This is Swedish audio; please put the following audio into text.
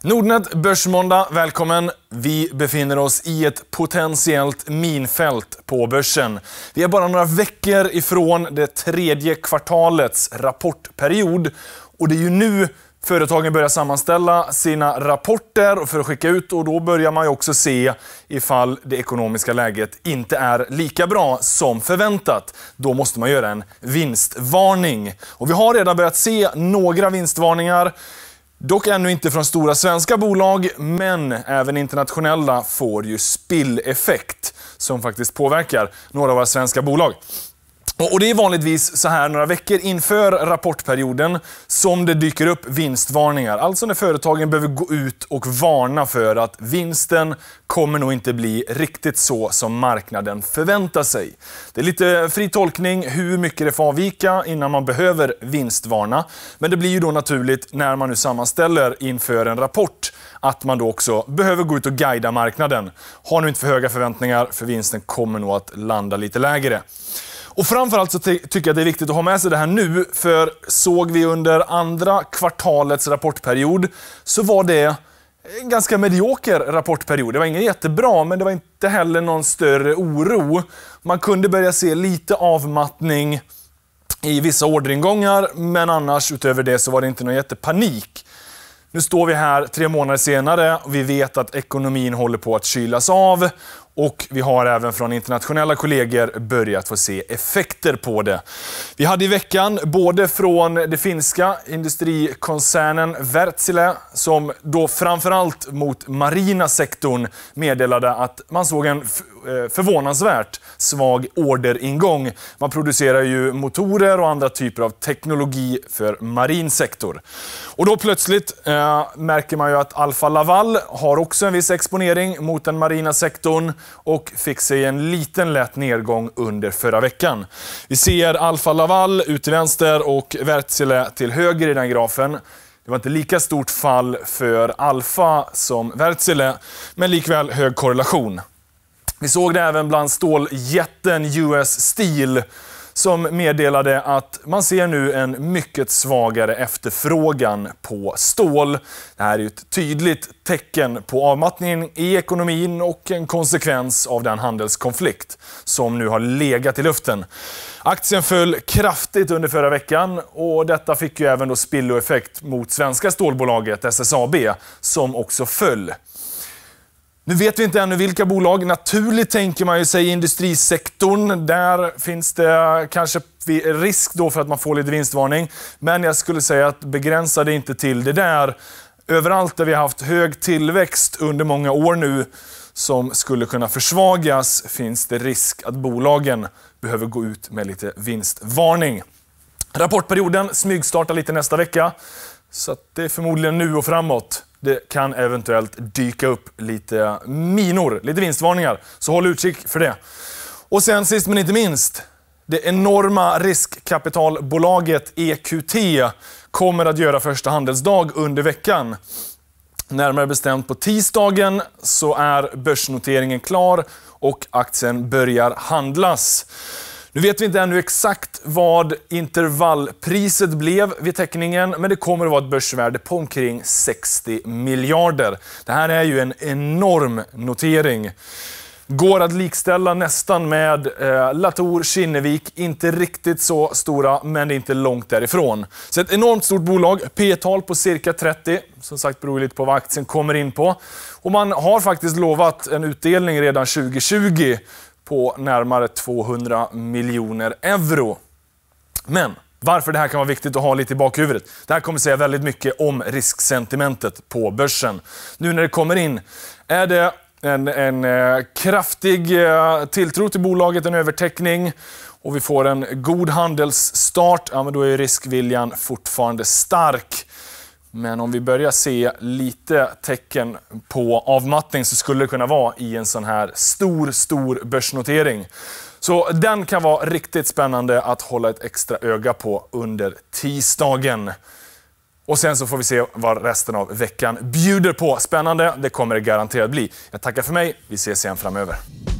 Nordnet Börsmåndag, välkommen. Vi befinner oss i ett potentiellt minfält på börsen. Vi är bara några veckor ifrån det tredje kvartalets rapportperiod och det är ju nu företagen börjar sammanställa sina rapporter för att skicka ut och då börjar man ju också se ifall det ekonomiska läget inte är lika bra som förväntat. Då måste man göra en vinstvarning. Och vi har redan börjat se några vinstvarningar. Dock ännu inte från stora svenska bolag, men även internationella får ju spilleffekt som faktiskt påverkar några av våra svenska bolag. Och Det är vanligtvis så här några veckor inför rapportperioden som det dyker upp vinstvarningar. Alltså när företagen behöver gå ut och varna för att vinsten kommer nog inte bli riktigt så som marknaden förväntar sig. Det är lite fri tolkning hur mycket det får avvika innan man behöver vinstvarna. Men det blir ju då naturligt när man nu sammanställer inför en rapport att man då också behöver gå ut och guida marknaden. Ha nu inte för höga förväntningar för vinsten kommer nog att landa lite lägre. Och framförallt så ty tycker jag att det är viktigt att ha med sig det här nu, för såg vi under andra kvartalets rapportperiod så var det en ganska medioker rapportperiod. Det var inget jättebra, men det var inte heller någon större oro. Man kunde börja se lite avmattning i vissa orderingångar, men annars utöver det så var det inte någon jättepanik. Nu står vi här tre månader senare och vi vet att ekonomin håller på att kylas av och vi har även från internationella kollegor börjat få se effekter på det. Vi hade i veckan både från det finska industrikoncernen Wärtsilä som då framförallt mot marina sektorn meddelade att man såg en eh, förvånansvärt svag orderingång. Man producerar ju motorer och andra typer av teknologi för marin sektor. Och då plötsligt eh, märker man ju att Alfa Laval har också en viss exponering mot den marina sektorn och fick sig en liten lätt nedgång under förra veckan. Vi ser Alfa Laval ut till vänster och Wärtsilä till höger i den grafen. Det var inte lika stort fall för Alfa som Wärtsilä, men likväl hög korrelation. Vi såg det även bland ståljätten US Steel som meddelade att man ser nu en mycket svagare efterfrågan på stål. Det här är ett tydligt tecken på avmattningen i ekonomin och en konsekvens av den handelskonflikt som nu har legat i luften. Aktien föll kraftigt under förra veckan och detta fick ju även spilloeffekt mot svenska stålbolaget SSAB som också föll. Nu vet vi inte ännu vilka bolag. Naturligt tänker man ju sig industrisektorn. Där finns det kanske risk då för att man får lite vinstvarning. Men jag skulle säga att begränsa det inte till det där. Överallt där vi har haft hög tillväxt under många år nu som skulle kunna försvagas finns det risk att bolagen behöver gå ut med lite vinstvarning. Rapportperioden smygstartar lite nästa vecka. Så det är förmodligen nu och framåt det kan eventuellt dyka upp lite minor, lite vinstvarningar. Så håll utkik för det. Och sen sist men inte minst, det enorma riskkapitalbolaget EQT kommer att göra första handelsdag under veckan. Närmare bestämt på tisdagen så är börsnoteringen klar och aktien börjar handlas. Nu vet vi inte ännu exakt vad intervallpriset blev vid teckningen, men det kommer att vara ett börsvärde på omkring 60 miljarder. Det här är ju en enorm notering. Går att likställa nästan med eh, Latour, Kinnevik. Inte riktigt så stora, men det är inte långt därifrån. Så ett enormt stort bolag, P-tal på cirka 30. Som sagt beror lite på vad aktien kommer in på. Och man har faktiskt lovat en utdelning redan 2020 på närmare 200 miljoner euro. Men varför det här kan vara viktigt att ha lite i bakhuvudet. Det här kommer säga väldigt mycket om risksentimentet på börsen. Nu när det kommer in, är det en, en eh, kraftig eh, tilltro till bolaget, en övertäckning och vi får en god handelsstart, ja, men då är riskviljan fortfarande stark. Men om vi börjar se lite tecken på avmattning så skulle det kunna vara i en sån här stor, stor börsnotering. Så den kan vara riktigt spännande att hålla ett extra öga på under tisdagen. Och sen så får vi se vad resten av veckan bjuder på. Spännande, det kommer det garanterat bli. Jag tackar för mig, vi ses igen framöver.